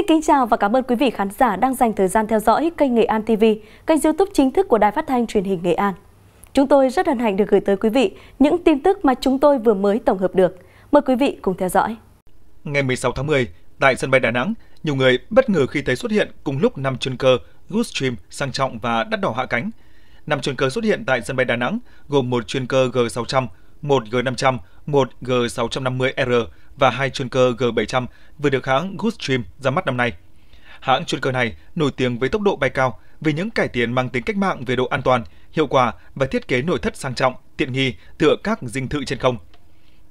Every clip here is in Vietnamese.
Xin kính chào và cảm ơn quý vị khán giả đang dành thời gian theo dõi kênh Nghệ An TV, kênh YouTube chính thức của Đài Phát thanh Truyền hình Nghệ An. Chúng tôi rất hân hạnh được gửi tới quý vị những tin tức mà chúng tôi vừa mới tổng hợp được. Mời quý vị cùng theo dõi. Ngày 16 tháng 10, tại sân bay Đà Nẵng, nhiều người bất ngờ khi thấy xuất hiện cùng lúc năm chuyên cơ Gulfstream sang trọng và đắt đỏ hạ cánh. Năm chuyên cơ xuất hiện tại sân bay Đà Nẵng gồm một chuyên cơ G600, 1 G500, 1 G650R và hai chuyên cơ G700 vừa được hãng Goodstream ra mắt năm nay. Hãng chuyên cơ này nổi tiếng với tốc độ bay cao vì những cải tiến mang tính cách mạng về độ an toàn, hiệu quả và thiết kế nội thất sang trọng, tiện nghi tựa các dinh thự trên không.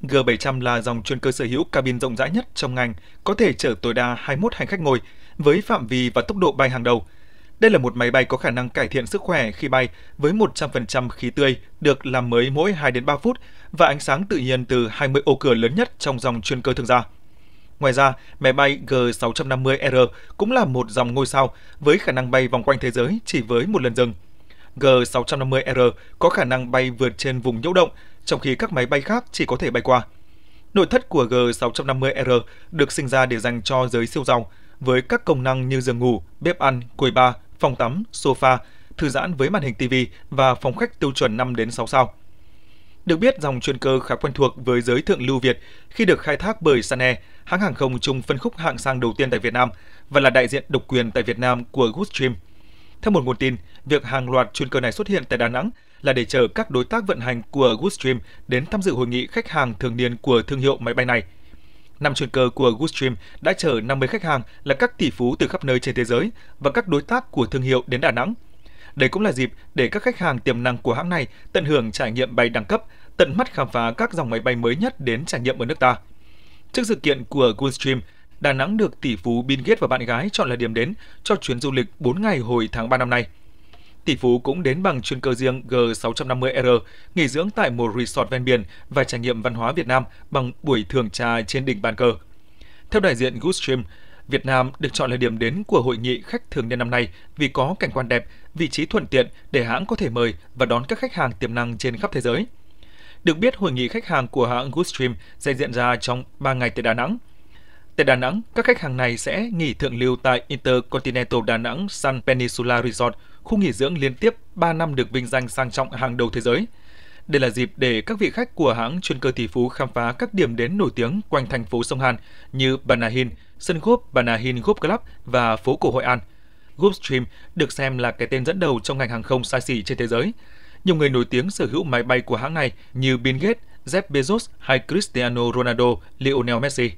G700 là dòng chuyên cơ sở hữu cabin rộng rãi nhất trong ngành, có thể chở tối đa 21 hành khách ngồi với phạm vi và tốc độ bay hàng đầu – đây là một máy bay có khả năng cải thiện sức khỏe khi bay với 100% khí tươi được làm mới mỗi 2 đến 3 phút và ánh sáng tự nhiên từ 20 ô cửa lớn nhất trong dòng chuyên cơ thương gia. Ngoài ra, máy bay G650R cũng là một dòng ngôi sao với khả năng bay vòng quanh thế giới chỉ với một lần dừng. G650R có khả năng bay vượt trên vùng nhiễu động, trong khi các máy bay khác chỉ có thể bay qua. Nội thất của G650R được sinh ra để dành cho giới siêu giàu, với các công năng như giường ngủ, bếp ăn, quầy bar, phòng tắm, sofa, thư giãn với màn hình TV và phòng khách tiêu chuẩn 5 đến 6 sao. Được biết, dòng chuyên cơ khá quen thuộc với giới thượng lưu Việt khi được khai thác bởi Sun hãng hàng không chung phân khúc hạng sang đầu tiên tại Việt Nam và là đại diện độc quyền tại Việt Nam của Goodstream. Theo một nguồn tin, việc hàng loạt chuyên cơ này xuất hiện tại Đà Nẵng là để chờ các đối tác vận hành của Goodstream đến tham dự hội nghị khách hàng thường niên của thương hiệu máy bay này – Năm chuyên cơ của Goodstream đã chở 50 khách hàng là các tỷ phú từ khắp nơi trên thế giới và các đối tác của thương hiệu đến Đà Nẵng. Đây cũng là dịp để các khách hàng tiềm năng của hãng này tận hưởng trải nghiệm bay đẳng cấp, tận mắt khám phá các dòng máy bay mới nhất đến trải nghiệm ở nước ta. Trước sự kiện của Goodstream, Đà Nẵng được tỷ phú Bill Gates và bạn gái chọn là điểm đến cho chuyến du lịch 4 ngày hồi tháng 3 năm nay – tỷ phú cũng đến bằng chuyên cơ riêng G650R, nghỉ dưỡng tại một resort ven biển và trải nghiệm văn hóa Việt Nam bằng buổi thưởng trà trên đỉnh bàn cờ. Theo đại diện Goodstream, Việt Nam được chọn là điểm đến của hội nghị khách thường niên năm nay vì có cảnh quan đẹp, vị trí thuận tiện để hãng có thể mời và đón các khách hàng tiềm năng trên khắp thế giới. Được biết, hội nghị khách hàng của hãng Goodstream sẽ diễn ra trong 3 ngày tại Đà Nẵng. Tại Đà Nẵng, các khách hàng này sẽ nghỉ thượng lưu tại Intercontinental Đà Nẵng Sun Peninsula Resort khu nghỉ dưỡng liên tiếp 3 năm được vinh danh sang trọng hàng đầu thế giới. Đây là dịp để các vị khách của hãng chuyên cơ tỷ phú khám phá các điểm đến nổi tiếng quanh thành phố sông Hàn như Banahin, sân gốp Banahin Group Club và phố cổ Hội An. Gulfstream được xem là cái tên dẫn đầu trong ngành hàng không xa xỉ trên thế giới. Nhiều người nổi tiếng sở hữu máy bay của hãng này như Bill Gates, Jeff Bezos hay Cristiano Ronaldo, Lionel Messi.